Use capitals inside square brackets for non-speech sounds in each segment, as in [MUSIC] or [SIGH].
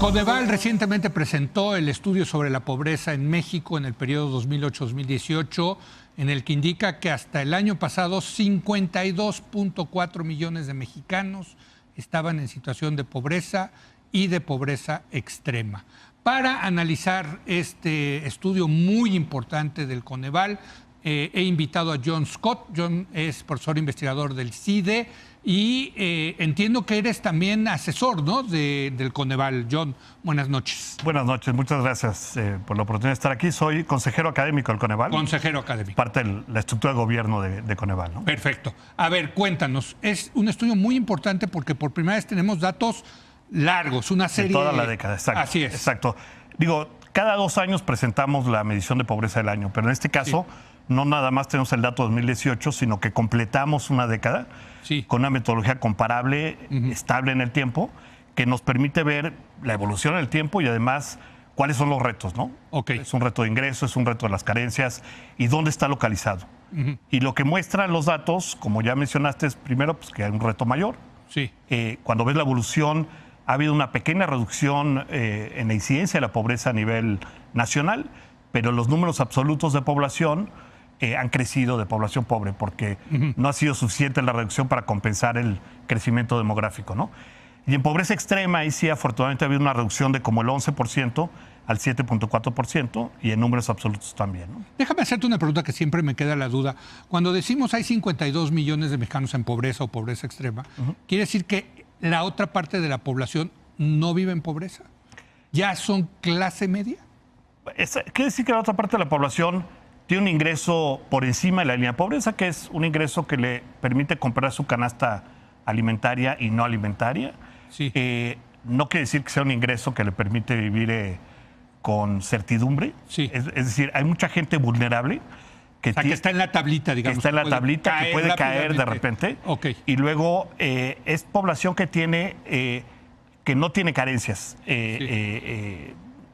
Coneval recientemente presentó el estudio sobre la pobreza en México en el periodo 2008-2018, en el que indica que hasta el año pasado 52.4 millones de mexicanos estaban en situación de pobreza y de pobreza extrema. Para analizar este estudio muy importante del Coneval, eh, he invitado a John Scott. John es profesor investigador del CIDE y eh, entiendo que eres también asesor ¿no? del Coneval. John, buenas noches. Buenas noches, muchas gracias eh, por la oportunidad de estar aquí. Soy consejero académico del Coneval. Consejero académico. Parte de la estructura de gobierno de, Coneval. ¿no? Perfecto. A ver, cuéntanos. Es un estudio muy importante porque por primera vez tenemos datos largos, una serie. De toda la década, exacto. Así es. Exacto. Digo, cada dos años presentamos la medición de pobreza del año, pero en este caso no nada más tenemos el dato 2018, sino que completamos una década con una metodología comparable, estable en el tiempo, que nos permite ver la evolución en el tiempo y además cuáles son los retos, ¿no? Es un reto de ingresos, es un reto de las carencias y dónde está localizado. Y lo que muestran los datos, como ya mencionaste, es primero pues, que hay un reto mayor. Eh, cuando ves la evolución, ha habido una pequeña reducción eh, en la incidencia de la pobreza a nivel nacional, pero los números absolutos de población eh, han crecido de población pobre, porque no ha sido suficiente la reducción para compensar el crecimiento demográfico, ¿no? Y en pobreza extrema, ahí sí, afortunadamente ha habido una reducción de como el 11% al 7.4% y en números absolutos también. Déjame hacerte una pregunta que siempre me queda la duda. Cuando decimos hay 52 millones de mexicanos en pobreza o pobreza extrema, ¿quiere decir que la otra parte de la población no vive en pobreza? ¿Ya son clase media? quiere decir que la otra parte de la población tiene un ingreso por encima de la línea de pobreza, que es un ingreso que le permite comprar su canasta alimentaria y no alimentaria. Eh, no quiere decir que sea un ingreso que le permite vivir eh, con certidumbre. Es, decir, hay mucha gente vulnerable. Que, que está en la tablita, digamos. Que está en la tablita, que puede caer de repente. Y luego eh, es población que tiene, que no tiene carencias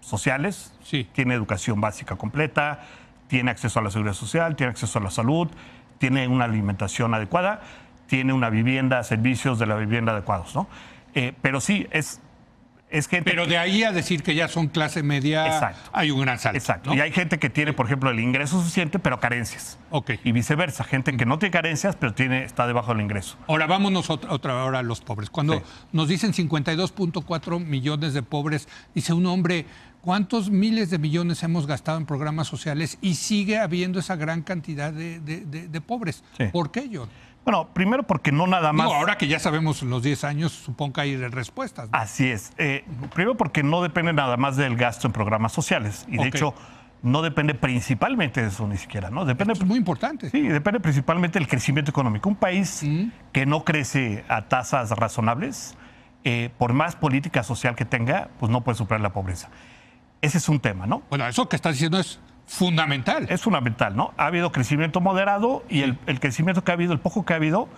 sociales, tiene educación básica completa, tiene acceso a la seguridad social, tiene acceso a la salud, tiene una alimentación adecuada, tiene una vivienda, servicios de la vivienda adecuados, ¿no? Eh, pero sí, es, es gente... Pero de ahí a decir que ya son clase media, hay un gran salto. Exacto. Y hay gente que tiene, por ejemplo, el ingreso suficiente, pero carencias. Y viceversa, gente que no tiene carencias, pero tiene, está debajo del ingreso. Ahora vámonos otra, hora a los pobres. Cuando nos dicen 52.4 millones de pobres, dice un hombre, ¿Cuántos miles de millones hemos gastado en programas sociales y sigue habiendo esa gran cantidad de, pobres? ¿Por qué, John? Bueno, primero porque no nada más. ahora que ya sabemos los 10 años, supongo que hay respuestas. Así es. Eh, primero porque no depende nada más del gasto en programas sociales. Y de hecho, no depende principalmente de eso ni siquiera, ¿no? Depende, es muy importante. Sí, depende principalmente del crecimiento económico. Un país mm. que no crece a tasas razonables, eh, por más política social que tenga, pues no puede superar la pobreza. Ese es un tema, ¿no? Bueno, eso que estás diciendo es fundamental. Es fundamental, ¿no? Ha habido crecimiento moderado y el, crecimiento que ha habido, el poco que ha habido,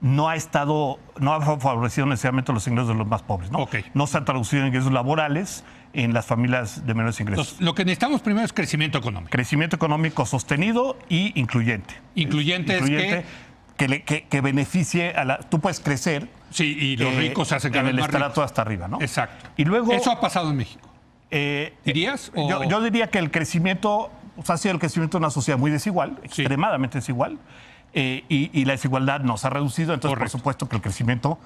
no ha estado, no ha favorecido necesariamente los ingresos de los más pobres, ¿no? Okay. No se ha traducido en ingresos laborales en las familias de menores ingresos. lo que necesitamos primero es crecimiento económico. Crecimiento económico sostenido e incluyente. Incluyente, es, incluyente que... beneficie a la... Tú puedes crecer. Sí, y los eh, ricos se hacen cada en el estrato hasta arriba, ¿no? Exacto. Y luego... Eso ha pasado en México. Eh, ¿Dirías? Eh, yo, diría que el crecimiento, o ha sido el crecimiento de una sociedad muy desigual, extremadamente desigual, eh, y, la desigualdad nos ha reducido, entonces por supuesto que el crecimiento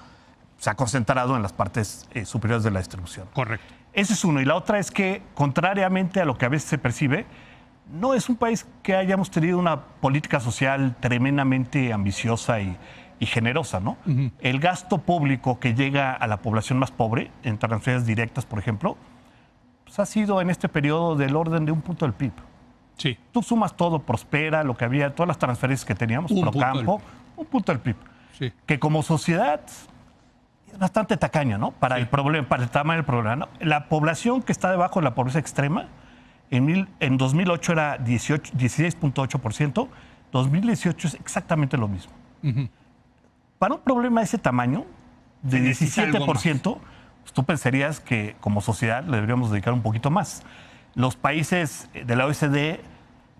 se ha concentrado en las partes superiores de la distribución. Correcto. Ese es uno. Y la otra es que, contrariamente a lo que a veces se percibe, no es un país que hayamos tenido una política social tremendamente ambiciosa y, generosa, ¿no? El gasto público que llega a la población más pobre, en transferencias directas, por ejemplo, pues, ha sido en este periodo del orden de un punto del PIB. Tú sumas todo, Prospera, lo que había, todas las transferencias que teníamos, un Procampo, un punto del PIB. Que como sociedad es bastante tacaña, ¿no? Para el problema, para el tamaño del problema. La población que está debajo de la pobreza extrema, en, 2008 era 16.8%, 2018 es exactamente lo mismo. Para un problema de ese tamaño, de 17%, tú pensarías que como sociedad le deberíamos dedicar un poquito más. Los países de la OECD,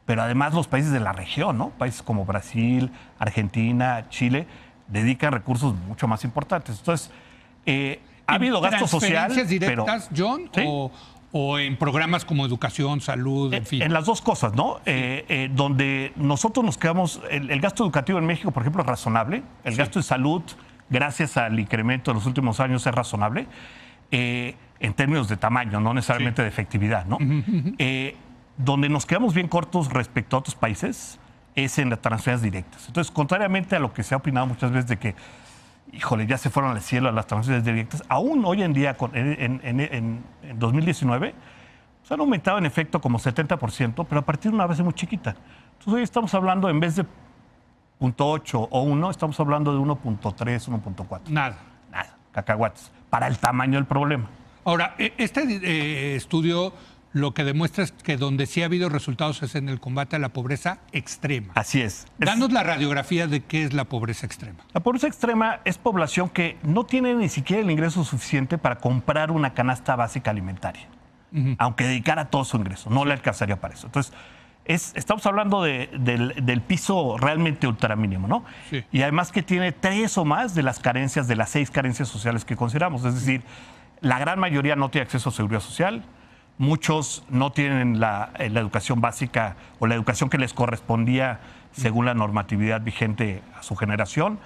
pero además los países de la región, ¿no? Países como Brasil, Argentina, Chile, dedican recursos mucho más importantes. Entonces, eh, ha habido gasto social. directas, John? O, o, en programas como educación, salud, eh, en fin? En las dos cosas, ¿no? Eh, donde nosotros nos quedamos, el, gasto educativo en México, por ejemplo, es razonable, el gasto de salud gracias al incremento de los últimos años es razonable, eh, en términos de tamaño, no necesariamente de efectividad, ¿no? Eh, donde nos quedamos bien cortos respecto a otros países es en las transferencias directas. Entonces, contrariamente a lo que se ha opinado muchas veces de que, híjole, ya se fueron al cielo las transferencias directas, aún hoy en día, en, en 2019, se han aumentado en efecto como 70%, pero a partir de una base muy chiquita. Entonces, hoy estamos hablando, en vez de 1.8 o 1, estamos hablando de 1.3, 1.4. Nada. Nada, cacahuates, para el tamaño del problema. Ahora, e, este eh, estudio lo que demuestra es que donde sí ha habido resultados es en el combate a la pobreza extrema. Así es. Danos la radiografía de qué es la pobreza extrema. La pobreza extrema es población que no tiene ni siquiera el ingreso suficiente para comprar una canasta básica alimentaria, aunque dedicara todo su ingreso, no le alcanzaría para eso. Entonces, estamos hablando del, piso realmente ultramínimo, ¿no? Sí. Y además que tiene tres o más de las carencias, de las seis carencias sociales que consideramos. Es decir, la gran mayoría no tiene acceso a seguridad social, muchos no tienen la, eh, educación básica o la educación que les correspondía según la normatividad vigente a su generación,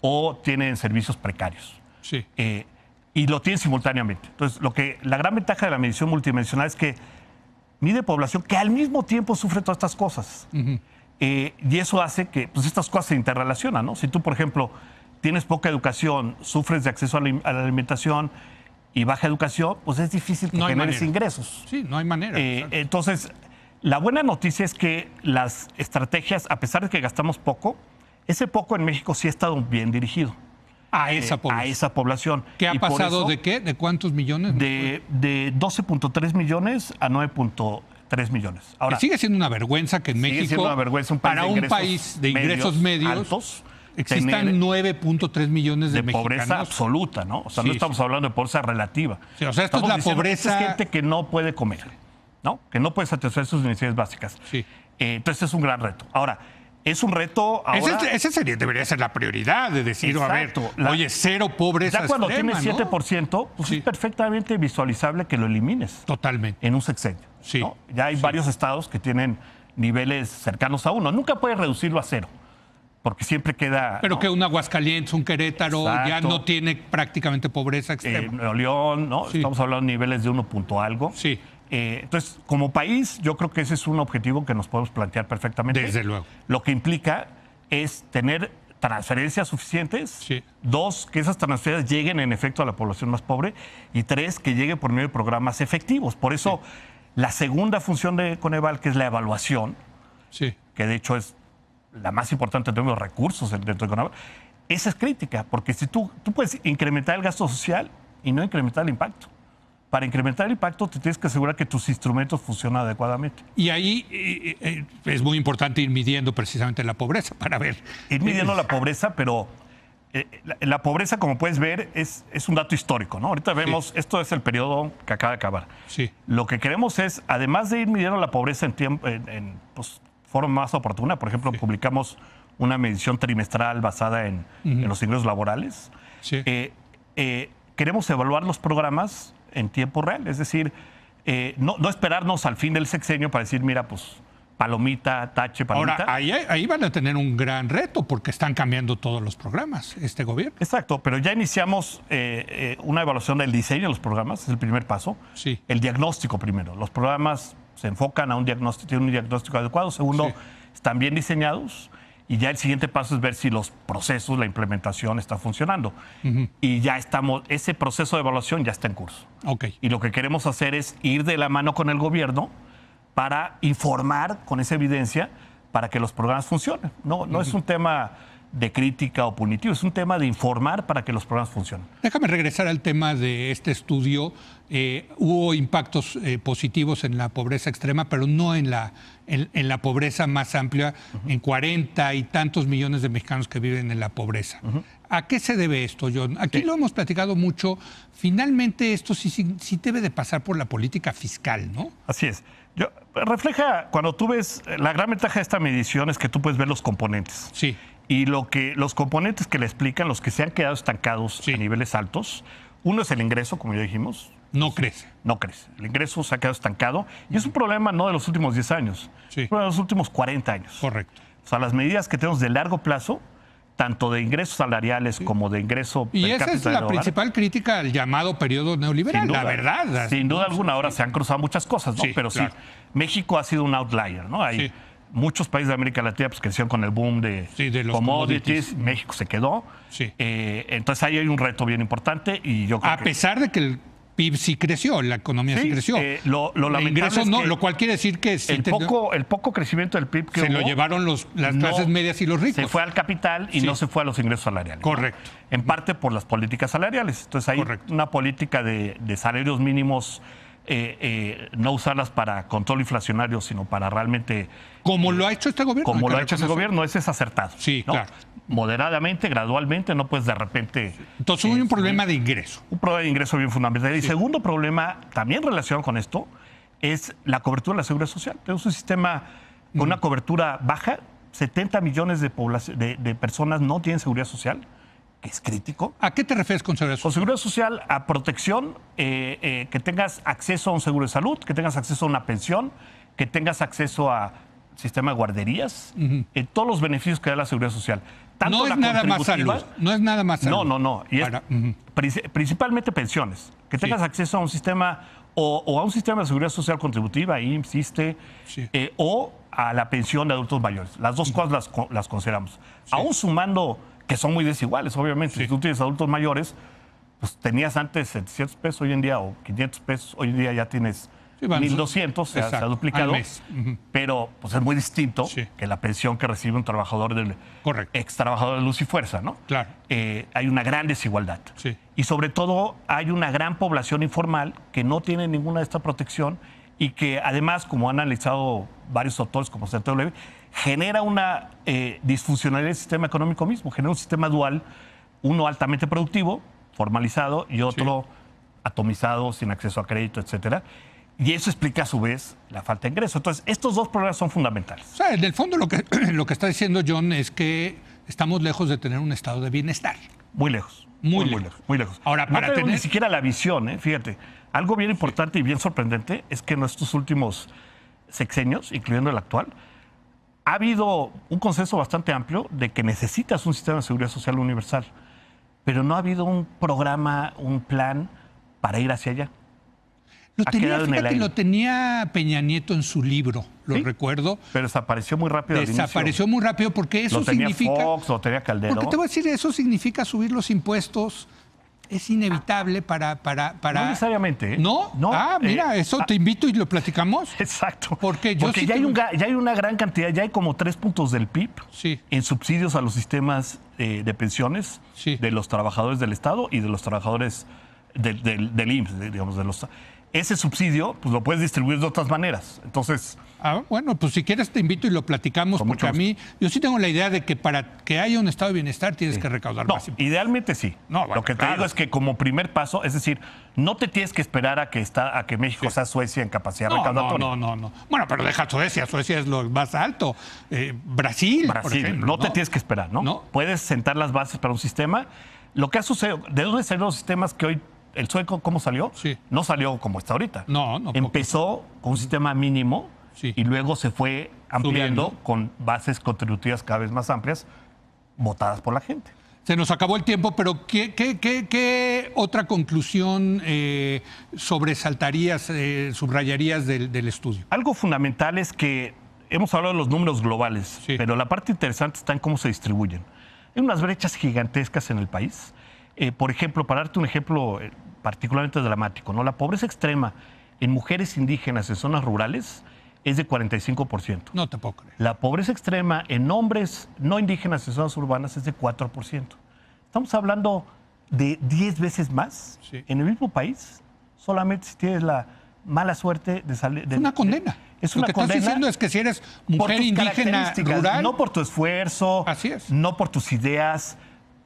o tienen servicios precarios. Sí. Eh, y lo tienen simultáneamente. Entonces, lo que, la gran ventaja de la medición multidimensional es que mide población que al mismo tiempo sufre todas estas cosas. Eh, y eso hace que pues, estas cosas se interrelacionan, ¿no? Si tú, por ejemplo, tienes poca educación, sufres de acceso a la, alimentación y baja educación, pues es difícil que generes ingresos. Sí, no hay manera. Eh, entonces, la buena noticia es que las estrategias, a pesar de que gastamos poco, ese poco en México sí ha estado bien dirigido a esa, eh, población. A esa población. ¿Qué ha pasado de qué? ¿De cuántos millones? De, 12.3 millones a 9.3 millones. Ahora, sigue siendo una vergüenza que en México, una vergüenza para un país de ingresos medios, existen existan 9.3 millones de, de pobreza absoluta, ¿no? O sea, no estamos hablando de pobreza relativa. o sea, esto estamos es la pobreza. Es gente que no puede comer, ¿no? Que no puede satisfacer sus necesidades básicas. Sí. Eh, entonces es un gran reto. Ahora, es un reto ahora... Ese, sería, debería ser la prioridad de decir, a oye, cero pobreza Ya cuando tienes 7%, pues es perfectamente visualizable que lo elimines. Totalmente. En un sexenio. Sí. Ya hay varios estados que tienen niveles cercanos a uno. Nunca puedes reducirlo a cero porque siempre queda. Pero que un Aguascalientes, un Querétaro, ya no tiene prácticamente pobreza extrema. Eh, León, ¿no? Estamos hablando de niveles de uno punto algo. Sí. Eh, entonces, como país, yo creo que ese es un objetivo que nos podemos plantear perfectamente. Desde luego. Lo que implica es tener transferencias suficientes. Dos, que esas transferencias lleguen en efecto a la población más pobre. Y tres, que llegue por medio de programas efectivos. Por eso, la segunda función de Coneval, que es la evaluación, que de hecho es la más importante en los recursos dentro de Coneval, esa es crítica, porque si tú puedes incrementar el gasto social y no incrementar el impacto para incrementar el impacto te tienes que asegurar que tus instrumentos funcionan adecuadamente. Y ahí eh, eh, eh, es muy importante ir midiendo precisamente la pobreza para ver. Ir midiendo la pobreza, pero la, pobreza, como puedes ver, es, es un dato histórico, ¿no? Ahorita vemos, esto es el periodo que acaba de acabar. Sí. Lo que queremos es, además de ir midiendo la pobreza en, tiempo, en, pues, forma más oportuna, por ejemplo, publicamos una medición trimestral basada en, en los ingresos laborales. Sí. queremos evaluar los programas en tiempo real. Es decir, eh, no, no, esperarnos al fin del sexenio para decir, mira, pues palomita, tache, palomita. Ahora, ahí, ahí, van a tener un gran reto porque están cambiando todos los programas, este gobierno. Exacto, pero ya iniciamos eh, eh, una evaluación del diseño de los programas, es el primer paso. Sí. El diagnóstico primero. Los programas se enfocan a un diagnóstico, tienen un diagnóstico adecuado. Segundo, están bien diseñados y ya el siguiente paso es ver si los procesos, la implementación está funcionando. Y ya estamos, ese proceso de evaluación ya está en curso. Okay. Y lo que queremos hacer es ir de la mano con el gobierno para informar con esa evidencia para que los programas funcionen. No, no es un tema de crítica o punitivo, es un tema de informar para que los programas funcionen. Déjame regresar al tema de este estudio. Eh, hubo impactos eh, positivos en la pobreza extrema, pero no en la, en, la pobreza más amplia, en 40 y tantos millones de mexicanos que viven en la pobreza. ¿A qué se debe esto, John? Aquí lo hemos platicado mucho. Finalmente, esto sí, sí, debe de pasar por la política fiscal, ¿no? Así es. refleja, cuando tú ves, eh, la gran ventaja de esta medición es que tú puedes ver los componentes. Sí. Y lo que, los componentes que le explican, los que se han quedado estancados a niveles altos, uno es el ingreso, como ya dijimos. No crece. No crece. El ingreso se ha quedado estancado y es un problema no de los últimos 10 años, sino de los últimos 40 años. Correcto. O sea, las medidas que tenemos de largo plazo, tanto de ingresos salariales como de ingreso. Y esa es la principal crítica al llamado periodo neoliberal, la verdad. Sin duda alguna, ahora se han cruzado muchas cosas, ¿no? Pero sí, México ha sido un outlier, ¿no? Sí muchos países de América Latina pues, crecieron con el boom de, los commodities. México se quedó. Eh, entonces ahí hay un reto bien importante y yo A pesar de que el PIB sí creció, la economía sí, creció. Eh, lo, lo cual quiere decir que el poco el poco crecimiento del PIB que se lo llevaron los, las clases medias y los ricos. Se fue al capital y no se fue a los ingresos salariales. Correcto. En parte por las políticas salariales. Entonces hay una política de salarios mínimos eh, eh, no usarlas para control inflacionario, sino para realmente... Como eh, lo ha hecho este gobierno. Como lo ha hecho este gobierno, ese es acertado. Sí, claro. Moderadamente, gradualmente, no pues de repente... Entonces hay un problema de ingreso. Un problema de ingreso bien fundamental. Y segundo problema, también relacionado con esto, es la cobertura de la seguridad social. Tenemos un sistema con mm. una cobertura baja, 70 millones de personas no tienen seguridad social que es crítico. ¿A qué te refieres con seguridad social? Con seguridad social, a protección, eh, eh, que tengas acceso a un seguro de salud, que tengas acceso a una pensión, que tengas acceso a sistema de guarderías, eh, todos los beneficios que da la seguridad social. no es nada más No es nada más No, no, no. Principalmente pensiones. Que tengas acceso a un sistema o, a un sistema de seguridad social contributiva, ahí insiste, o a la pensión de adultos mayores. Las dos cosas las, consideramos. Aún sumando que son muy desiguales, obviamente. Si tú tienes adultos mayores, pues tenías antes 700 pesos hoy en día o 500 pesos, hoy en día ya tienes 1200, se, ha, duplicado, pero pues es muy distinto que la pensión que recibe un trabajador del Correcto. ex trabajador de Luz y Fuerza, ¿no? Claro. Eh, hay una gran desigualdad. Y sobre todo hay una gran población informal que no tiene ninguna de esta protección y que además, como han analizado varios autores como CTW genera una eh, disfuncionalidad del sistema económico mismo, genera un sistema dual, uno altamente productivo, formalizado, y otro atomizado, sin acceso a crédito, etcétera. Y eso explica a su vez la falta de ingreso. Entonces, estos dos problemas son fundamentales. O sea, en el fondo lo que, [CLEARS THROAT] está diciendo John es que estamos lejos de tener un estado de bienestar. Muy lejos. Muy, lejos. Muy lejos. Ahora, para tener... ni siquiera la visión, ¿eh? fíjate. Algo bien importante y bien sorprendente es que en estos últimos sexenios, incluyendo el actual, ha habido un consenso bastante amplio de que necesitas un sistema de seguridad social universal, pero no ha habido un programa, un plan para ir hacia allá. Lo tenía, lo tenía Peña Nieto en su libro, lo recuerdo. Pero desapareció muy rápido. Desapareció muy rápido porque eso lo tenía significa. Fox, lo tenía Calderón. Porque te voy a decir, eso significa subir los impuestos, es inevitable para... para, para... No necesariamente. ¿eh? ¿No? ¿No? Ah, eh, mira, eso ah. te invito y lo platicamos. [LAUGHS] Exacto. Porque, ya, hay un, ya hay una gran cantidad, ya hay como tres puntos del PIB en subsidios a los sistemas eh, de pensiones de los trabajadores del Estado y de los trabajadores del, del, del IMSS, digamos, de los ese subsidio pues lo puedes distribuir de otras maneras. Entonces. Ah, bueno, pues si quieres te invito y lo platicamos, porque a mí, yo sí tengo la idea de que para que haya un estado de bienestar tienes que recaudar Idealmente sí. No, lo que te digo es que como primer paso, es decir, no te tienes que esperar a que a que México sea Suecia en capacidad no, recaudatoria. No, no, no, no. Bueno, pero deja Suecia, Suecia es lo más alto. Eh, Brasil, Brasil, No, te tienes que esperar, ¿no? Puedes sentar las bases para un sistema. Lo que ha sucedido, ¿de dónde salieron los sistemas que hoy el sueco, ¿cómo salió? No salió como está ahorita. No, no. Empezó con un sistema mínimo y luego se fue ampliando con bases contributivas cada vez más amplias, votadas por la gente. Se nos acabó el tiempo, pero ¿qué, qué, qué, otra conclusión eh, sobresaltarías, eh, subrayarías del, estudio? Algo fundamental es que hemos hablado de los números globales, pero la parte interesante está en cómo se distribuyen. Hay unas brechas gigantescas en el país eh, por ejemplo, para darte un ejemplo eh, particularmente dramático, ¿no? La pobreza extrema en mujeres indígenas en zonas rurales es de 45%. No te puedo creer. La pobreza extrema en hombres no indígenas en zonas urbanas es de 4%. Estamos hablando de 10 veces más en el mismo país, solamente si tienes la mala suerte de salir... De, es una condena. Es una Lo que condena estás diciendo es que si eres mujer indígena rural... No por tu esfuerzo, no por tus ideas,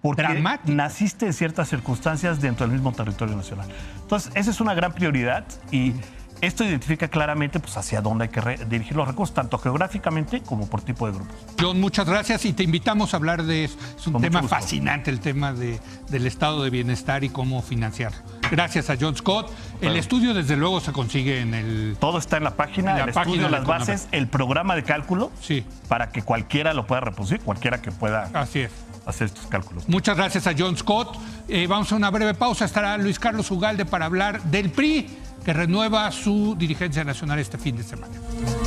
porque naciste en ciertas circunstancias dentro del mismo territorio nacional. Entonces, esa es una gran prioridad y esto identifica claramente pues, hacia dónde hay que dirigir los recursos, tanto geográficamente como por tipo de grupos. John, muchas gracias y te invitamos a hablar de eso. Es un tema fascinante, el tema de, del estado de bienestar y cómo financiarlo. Gracias a John Scott. El estudio, desde luego, se consigue en el. Todo está en la página, en el estudio, de las bases, el programa de cálculo, para que cualquiera lo pueda reproducir, cualquiera que pueda. Así es hacer estos cálculos. Muchas gracias a John Scott. Eh, vamos a una breve pausa. Estará Luis Carlos Ugalde para hablar del PRI, que renueva su dirigencia nacional este fin de semana.